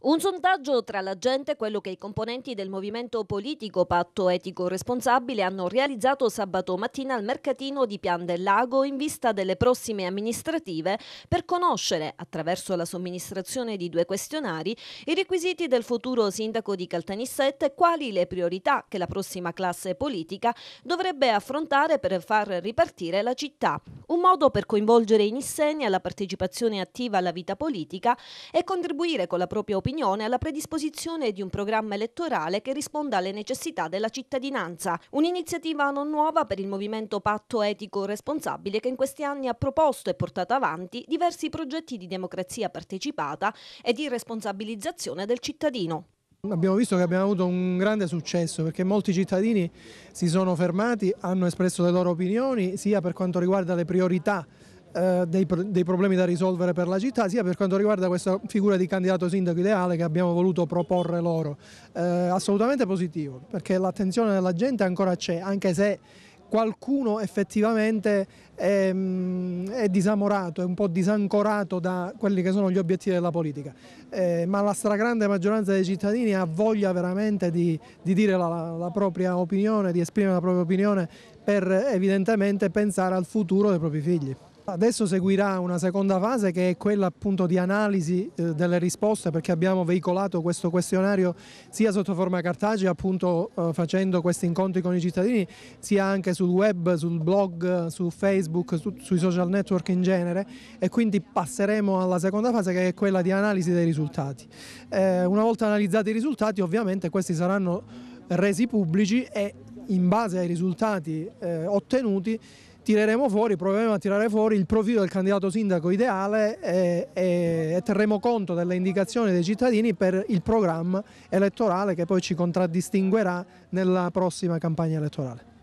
Un sondaggio tra la gente, quello che i componenti del movimento politico Patto Etico Responsabile hanno realizzato sabato mattina al mercatino di Pian del Lago in vista delle prossime amministrative per conoscere, attraverso la somministrazione di due questionari, i requisiti del futuro sindaco di Caltanissette e quali le priorità che la prossima classe politica dovrebbe affrontare per far ripartire la città un modo per coinvolgere i nissegni alla partecipazione attiva alla vita politica e contribuire con la propria opinione alla predisposizione di un programma elettorale che risponda alle necessità della cittadinanza. Un'iniziativa non nuova per il movimento Patto Etico Responsabile che in questi anni ha proposto e portato avanti diversi progetti di democrazia partecipata e di responsabilizzazione del cittadino. Abbiamo visto che abbiamo avuto un grande successo perché molti cittadini si sono fermati, hanno espresso le loro opinioni sia per quanto riguarda le priorità eh, dei, dei, problemi da risolvere per la città sia per quanto riguarda questa figura di candidato sindaco ideale che abbiamo voluto proporre loro. Eh, assolutamente positivo perché l'attenzione della gente ancora c'è anche se qualcuno effettivamente è, mm, è, disamorato, è un po' disancorato da quelli che sono gli obiettivi della politica, eh, ma la stragrande maggioranza dei cittadini ha voglia veramente di, di dire la, la propria opinione, di esprimere la propria opinione per evidentemente pensare al futuro dei propri figli. Adesso seguirà una seconda fase che è quella appunto di analisi eh, delle risposte perché abbiamo veicolato questo questionario sia sotto forma cartacea appunto eh, facendo questi incontri con i cittadini sia anche sul web, sul blog, su Facebook, su, sui social network in genere e quindi passeremo alla seconda fase che è quella di analisi dei risultati. Eh, una volta analizzati i risultati ovviamente questi saranno resi pubblici e in base ai risultati eh, ottenuti tireremo fuori, proveremo a tirare fuori il profilo del candidato sindaco ideale e, e, e, terremo conto delle indicazioni dei cittadini per il programma elettorale che poi ci contraddistinguerà nella prossima campagna elettorale.